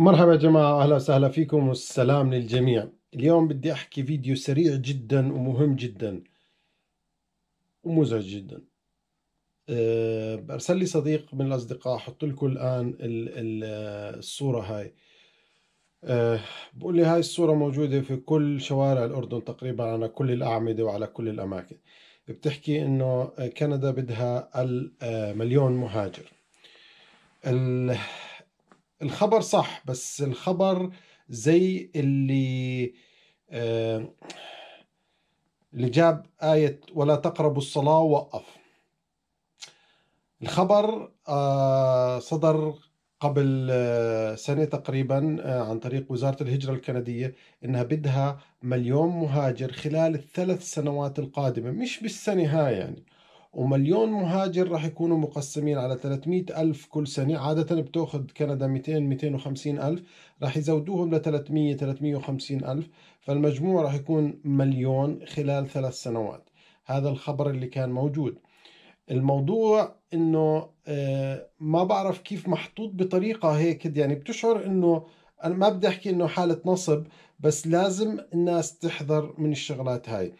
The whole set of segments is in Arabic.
مرحبا يا جماعة أهلا وسهلا فيكم والسلام للجميع اليوم بدي أحكي فيديو سريع جدا ومهم جدا ومزعج جدا أرسل أه، لي صديق من الأصدقاء حط لكم الآن الصورة هاي أه، بقول لي هاي الصورة موجودة في كل شوارع الأردن تقريبا على كل الأعمدة وعلى كل الأماكن بتحكي إنه كندا بدها المليون أه، مهاجر ال الخبر صح بس الخبر زي اللي آه، اللي جاب آية ولا تقربوا الصلاة ووقف الخبر آه، صدر قبل آه، سنة تقريبا عن طريق وزارة الهجرة الكندية إنها بدها مليون مهاجر خلال الثلاث سنوات القادمة مش بالسنة هاي يعني ومليون مهاجر راح يكونوا مقسمين على 300 ألف كل سنة عادة بتأخذ كندا 200 250 ألف راح يزودوهم ل 300 350 ألف فالمجموع راح يكون مليون خلال ثلاث سنوات هذا الخبر اللي كان موجود الموضوع انه آه، ما بعرف كيف محطوط بطريقه هيك يعني بتشعر انه انا ما بدي احكي انه حاله نصب بس لازم الناس تحذر من الشغلات هاي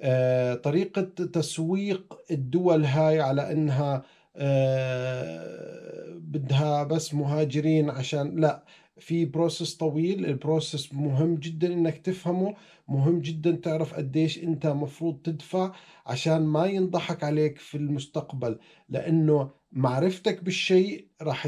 آه، طريقة تسويق الدول هاي على أنها آه، بدها بس مهاجرين عشان لا في بروسس طويل البروسس مهم جدا انك تفهمه مهم جدا تعرف قديش انت مفروض تدفع عشان ما ينضحك عليك في المستقبل لانه معرفتك بالشيء راح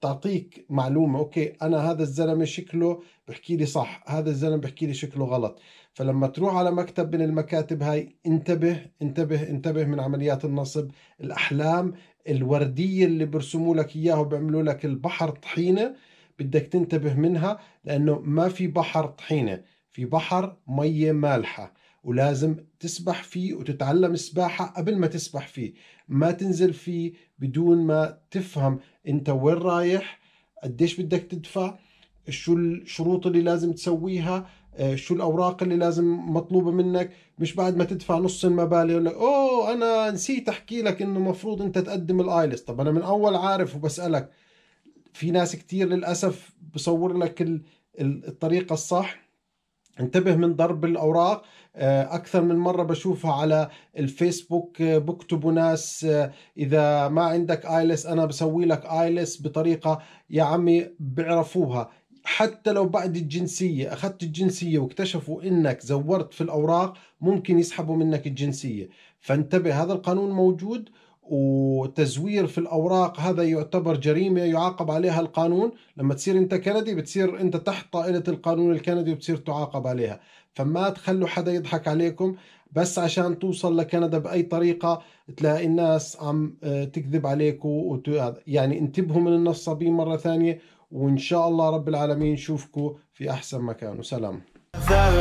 تعطيك معلومة أوكي أنا هذا الزلمة شكله بحكي لي صح هذا الزلمة بحكي لي شكله غلط فلما تروح على مكتب من المكاتب هاي انتبه انتبه انتبه من عمليات النصب الأحلام الوردية اللي برسموا لك إياها وبيعملوا لك البحر طحينة بدك تنتبه منها لأنه ما في بحر طحينة في بحر مية مالحة ولازم تسبح فيه وتتعلم السباحة قبل ما تسبح فيه ما تنزل فيه بدون ما تفهم انت وين رايح قديش بدك تدفع شو الشروط اللي لازم تسويها آه، شو الاوراق اللي لازم مطلوبه منك مش بعد ما تدفع نص المبالغ يقول لك اوه انا نسيت احكي لك انه المفروض انت تقدم الايلس طب انا من اول عارف وبسالك في ناس كتير للاسف بصور لك الطريقه الصح انتبه من ضرب الاوراق آه، اكثر من مره بشوفها على الفيسبوك آه، بكتبوا ناس آه، اذا ما عندك ايلس انا بسوي لك ايلس بطريقه يا عمي بعرفوها حتى لو بعد الجنسيه اخذت الجنسيه واكتشفوا انك زورت في الاوراق ممكن يسحبوا منك الجنسيه فانتبه هذا القانون موجود وتزوير في الاوراق هذا يعتبر جريمه يعاقب عليها القانون لما تصير انت كندي بتصير انت تحت طائله القانون الكندي وبتصير تعاقب عليها فما تخلوا حدا يضحك عليكم بس عشان توصل لكندا باي طريقه تلاقي الناس عم آه، تكذب عليكم وت... يعني انتبهوا من النصابين مره ثانيه وان شاء الله رب العالمين نشوفكم في احسن مكان وسلام